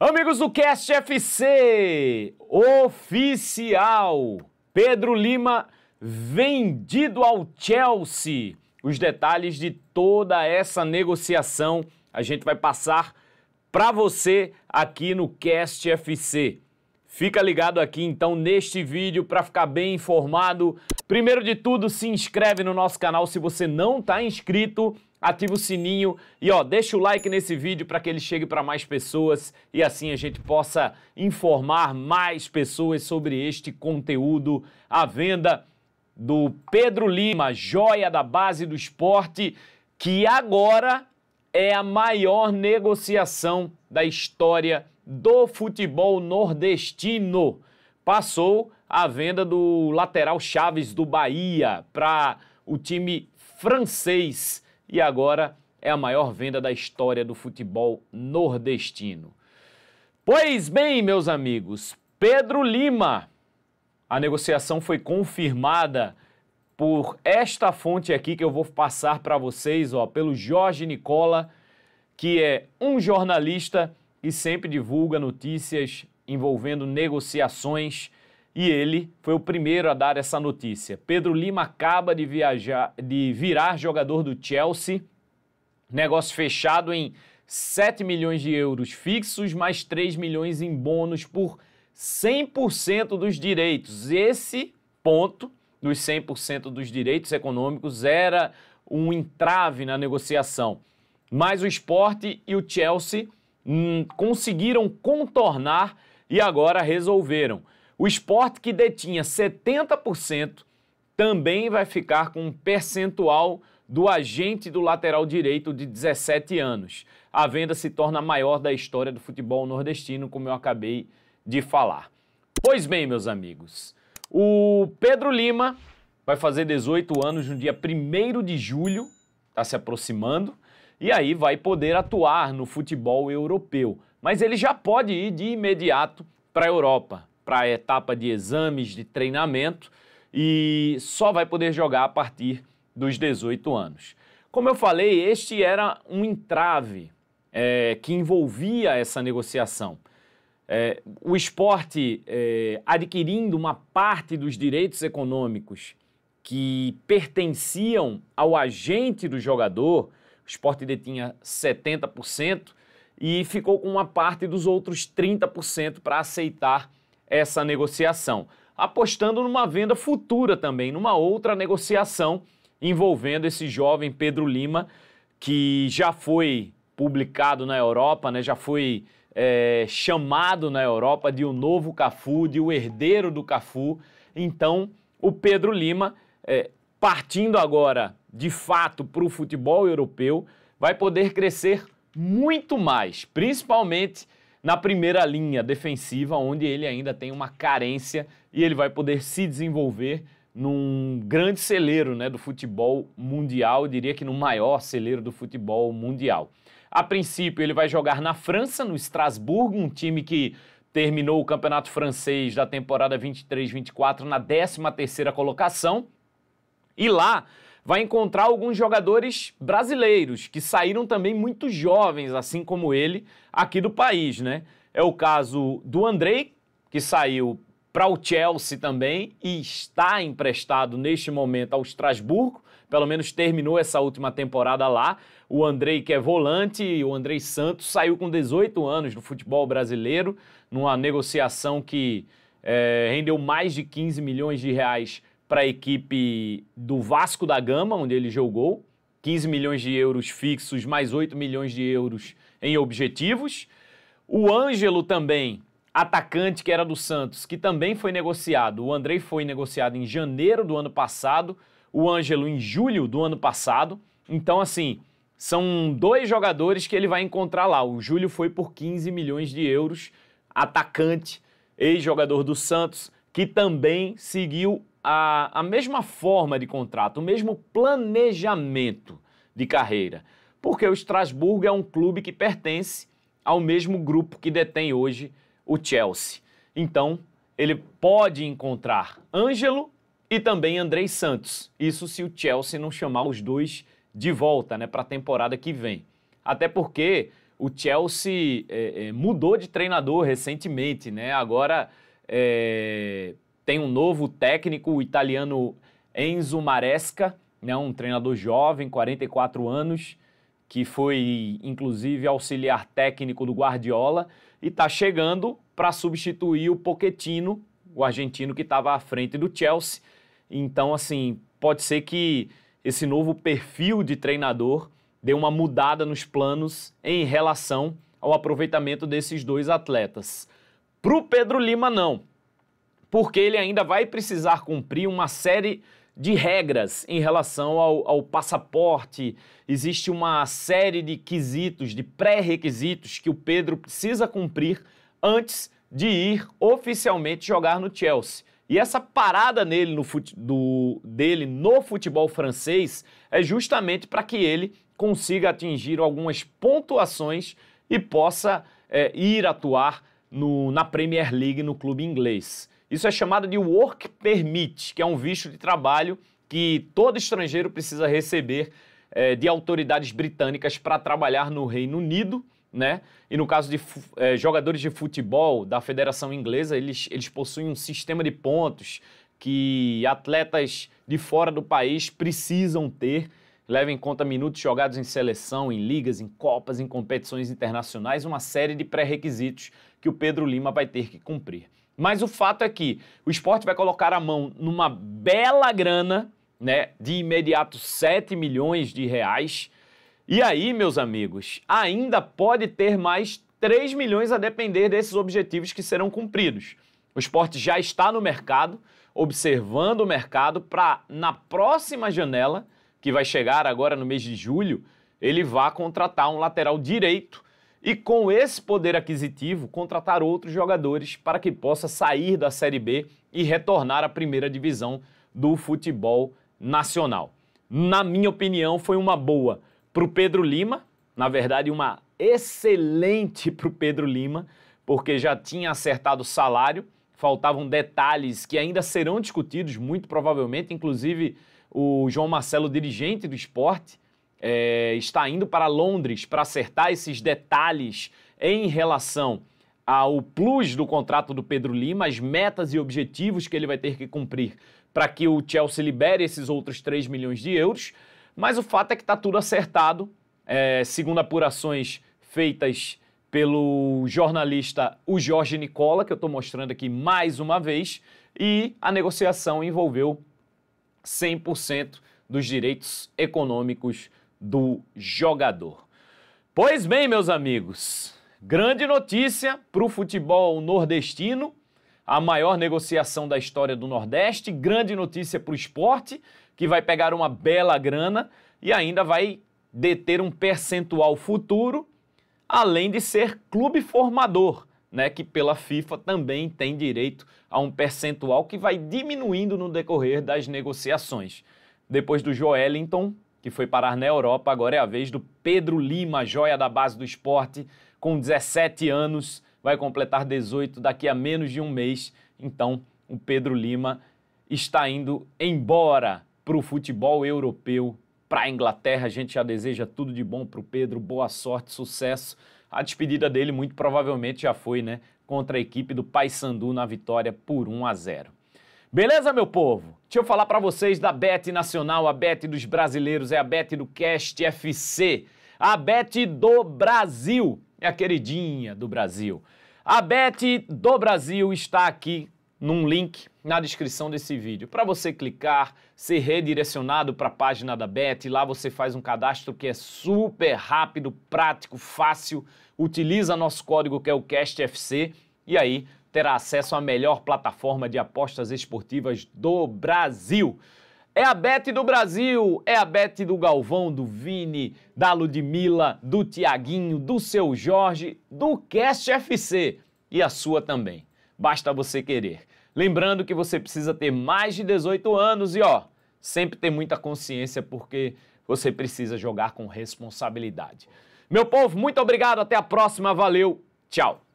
Amigos do Cast FC, oficial, Pedro Lima vendido ao Chelsea. Os detalhes de toda essa negociação a gente vai passar para você aqui no Cast FC. Fica ligado aqui então neste vídeo para ficar bem informado. Primeiro de tudo, se inscreve no nosso canal se você não está inscrito ativa o sininho e ó, deixa o like nesse vídeo para que ele chegue para mais pessoas e assim a gente possa informar mais pessoas sobre este conteúdo à venda do Pedro Lima, joia da base do esporte, que agora é a maior negociação da história do futebol nordestino. Passou a venda do lateral Chaves do Bahia para o time francês e agora é a maior venda da história do futebol nordestino. Pois bem, meus amigos, Pedro Lima. A negociação foi confirmada por esta fonte aqui que eu vou passar para vocês, ó, pelo Jorge Nicola, que é um jornalista e sempre divulga notícias envolvendo negociações e ele foi o primeiro a dar essa notícia. Pedro Lima acaba de viajar, de virar jogador do Chelsea. Negócio fechado em 7 milhões de euros fixos mais 3 milhões em bônus por 100% dos direitos. Esse ponto dos 100% dos direitos econômicos era um entrave na negociação. Mas o esporte e o Chelsea hum, conseguiram contornar e agora resolveram. O esporte que detinha 70% também vai ficar com um percentual do agente do lateral direito de 17 anos. A venda se torna a maior da história do futebol nordestino, como eu acabei de falar. Pois bem, meus amigos, o Pedro Lima vai fazer 18 anos no dia 1 de julho, está se aproximando, e aí vai poder atuar no futebol europeu. Mas ele já pode ir de imediato para a Europa para a etapa de exames de treinamento e só vai poder jogar a partir dos 18 anos. Como eu falei, este era um entrave é, que envolvia essa negociação. É, o esporte é, adquirindo uma parte dos direitos econômicos que pertenciam ao agente do jogador, o esporte detinha 70% e ficou com uma parte dos outros 30% para aceitar essa negociação, apostando numa venda futura também, numa outra negociação envolvendo esse jovem Pedro Lima, que já foi publicado na Europa, né, já foi é, chamado na Europa de o um novo Cafu, de o um herdeiro do Cafu. Então, o Pedro Lima, é, partindo agora de fato para o futebol europeu, vai poder crescer muito mais, principalmente na primeira linha defensiva, onde ele ainda tem uma carência e ele vai poder se desenvolver num grande celeiro né, do futebol mundial, eu diria que no maior celeiro do futebol mundial. A princípio, ele vai jogar na França, no Estrasburgo, um time que terminou o campeonato francês da temporada 23-24 na 13 terceira colocação. E lá vai encontrar alguns jogadores brasileiros que saíram também muito jovens, assim como ele, aqui do país, né? É o caso do Andrei, que saiu para o Chelsea também e está emprestado neste momento ao Estrasburgo, pelo menos terminou essa última temporada lá. O Andrei, que é volante, o Andrei Santos, saiu com 18 anos do futebol brasileiro, numa negociação que é, rendeu mais de 15 milhões de reais para a equipe do Vasco da Gama, onde ele jogou, 15 milhões de euros fixos, mais 8 milhões de euros em objetivos. O Ângelo também, atacante que era do Santos, que também foi negociado. O Andrei foi negociado em janeiro do ano passado, o Ângelo em julho do ano passado. Então, assim, são dois jogadores que ele vai encontrar lá. O Júlio foi por 15 milhões de euros, atacante, ex-jogador do Santos, que também seguiu a, a mesma forma de contrato, o mesmo planejamento de carreira, porque o Estrasburgo é um clube que pertence ao mesmo grupo que detém hoje o Chelsea. Então, ele pode encontrar Ângelo e também Andrei Santos. Isso se o Chelsea não chamar os dois de volta né, para a temporada que vem. Até porque o Chelsea é, é, mudou de treinador recentemente, né? Agora é, tem um novo técnico, o italiano Enzo Maresca, né, um treinador jovem, 44 anos, que foi inclusive auxiliar técnico do Guardiola e está chegando para substituir o Pochettino, o argentino que estava à frente do Chelsea. Então, assim, pode ser que esse novo perfil de treinador dê uma mudada nos planos em relação ao aproveitamento desses dois atletas. Para o Pedro Lima, não porque ele ainda vai precisar cumprir uma série de regras em relação ao, ao passaporte. Existe uma série de quesitos, de pré-requisitos que o Pedro precisa cumprir antes de ir oficialmente jogar no Chelsea. E essa parada nele no fut... do... dele no futebol francês é justamente para que ele consiga atingir algumas pontuações e possa é, ir atuar no... na Premier League no clube inglês. Isso é chamado de Work Permit, que é um visto de trabalho que todo estrangeiro precisa receber é, de autoridades britânicas para trabalhar no Reino Unido. Né? E no caso de é, jogadores de futebol da Federação Inglesa, eles, eles possuem um sistema de pontos que atletas de fora do país precisam ter. Leva em conta minutos jogados em seleção, em ligas, em copas, em competições internacionais, uma série de pré-requisitos que o Pedro Lima vai ter que cumprir. Mas o fato é que o esporte vai colocar a mão numa bela grana, né? De imediato 7 milhões de reais. E aí, meus amigos, ainda pode ter mais 3 milhões a depender desses objetivos que serão cumpridos. O esporte já está no mercado, observando o mercado para na próxima janela, que vai chegar agora no mês de julho, ele vá contratar um lateral direito e, com esse poder aquisitivo, contratar outros jogadores para que possa sair da Série B e retornar à primeira divisão do futebol nacional. Na minha opinião, foi uma boa para o Pedro Lima, na verdade, uma excelente para o Pedro Lima, porque já tinha acertado o salário, faltavam detalhes que ainda serão discutidos, muito provavelmente, inclusive o João Marcelo, dirigente do esporte é, está indo para Londres para acertar esses detalhes em relação ao plus do contrato do Pedro Lima, as metas e objetivos que ele vai ter que cumprir para que o Chelsea libere esses outros 3 milhões de euros. Mas o fato é que está tudo acertado, é, segundo apurações feitas pelo jornalista o Jorge Nicola, que eu estou mostrando aqui mais uma vez, e a negociação envolveu 100% dos direitos econômicos do jogador. Pois bem, meus amigos, grande notícia para o futebol nordestino, a maior negociação da história do Nordeste, grande notícia para o esporte, que vai pegar uma bela grana e ainda vai deter um percentual futuro, além de ser clube formador. Né, que pela FIFA também tem direito a um percentual que vai diminuindo no decorrer das negociações. Depois do Joelinton, que foi parar na Europa. Agora é a vez do Pedro Lima, joia da base do esporte, com 17 anos, vai completar 18 daqui a menos de um mês. Então, o Pedro Lima está indo embora para o futebol europeu, para a Inglaterra. A gente já deseja tudo de bom para o Pedro, boa sorte, sucesso. A despedida dele, muito provavelmente, já foi, né? Contra a equipe do Paysandu na vitória por 1 a 0. Beleza, meu povo? Deixa eu falar para vocês da Bet Nacional, a Bet dos brasileiros, é a Bet do Cast FC, a Bet do Brasil, é a queridinha do Brasil. A Bet do Brasil está aqui num link na descrição desse vídeo para você clicar, ser redirecionado para a página da Bet, lá você faz um cadastro que é super rápido, prático, fácil, utiliza nosso código que é o CASTFC e aí terá acesso à melhor plataforma de apostas esportivas do Brasil. É a Bet do Brasil, é a Bet do Galvão, do Vini, da Ludmilla, do Tiaguinho, do seu Jorge, do Cast FC e a sua também. Basta você querer. Lembrando que você precisa ter mais de 18 anos e ó, sempre ter muita consciência porque você precisa jogar com responsabilidade. Meu povo, muito obrigado, até a próxima, valeu, tchau.